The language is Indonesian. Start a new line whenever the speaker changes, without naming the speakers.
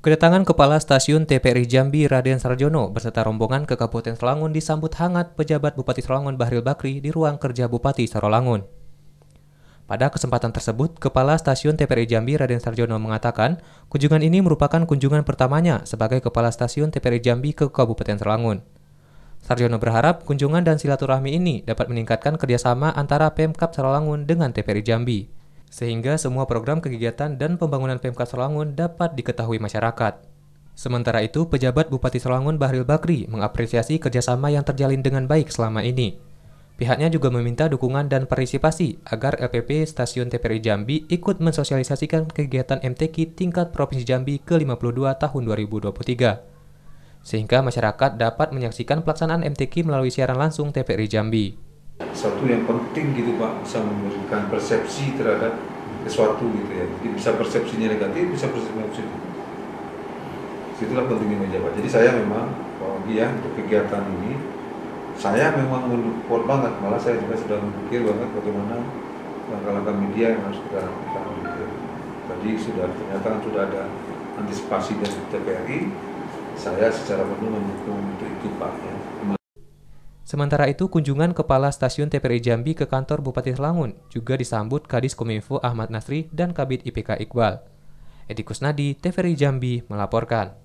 Kedatangan Kepala Stasiun TPRI Jambi Raden Sarjono beserta rombongan ke Kabupaten Selangun disambut hangat pejabat Bupati Selangun Bahril Bakri di ruang kerja Bupati Sarolangun. Pada kesempatan tersebut, Kepala Stasiun TPRI Jambi Raden Sarjono mengatakan, kunjungan ini merupakan kunjungan pertamanya sebagai Kepala Stasiun TPRI Jambi ke Kabupaten Selangun. Sarjono berharap kunjungan dan silaturahmi ini dapat meningkatkan kerjasama antara Pemkap Sarolangun dengan TPRI Jambi sehingga semua program kegiatan dan pembangunan PMK Selangun dapat diketahui masyarakat. Sementara itu, pejabat Bupati Selangun Bahril Bakri mengapresiasi kerjasama yang terjalin dengan baik selama ini. Pihaknya juga meminta dukungan dan partisipasi agar LPP Stasiun TPRI Jambi ikut mensosialisasikan kegiatan MTQ tingkat Provinsi Jambi ke-52 tahun 2023. Sehingga masyarakat dapat menyaksikan pelaksanaan MTQ melalui siaran langsung TPRI Jambi.
Satu yang penting gitu Pak, bisa memberikan persepsi terhadap sesuatu gitu ya. Jadi bisa persepsinya negatif, bisa persepsinya positif. Itulah pentingnya meja Pak. Jadi saya memang apalagi ya untuk kegiatan ini saya memang mendukung banget malah saya juga sedang berpikir banget bagaimana langkah-langkah media yang harus kita lakukan gitu. Ya. Tadi sudah ternyata sudah ada antisipasi dari TPRI saya secara penuh mendukung untuk itu Pak.
Sementara itu, kunjungan Kepala Stasiun TPRI Jambi ke kantor Bupati Selangun juga disambut Kadis Kominfo Ahmad Nasri dan Kabit IPK Iqbal. Edi Kusnadi, TVRI Jambi melaporkan.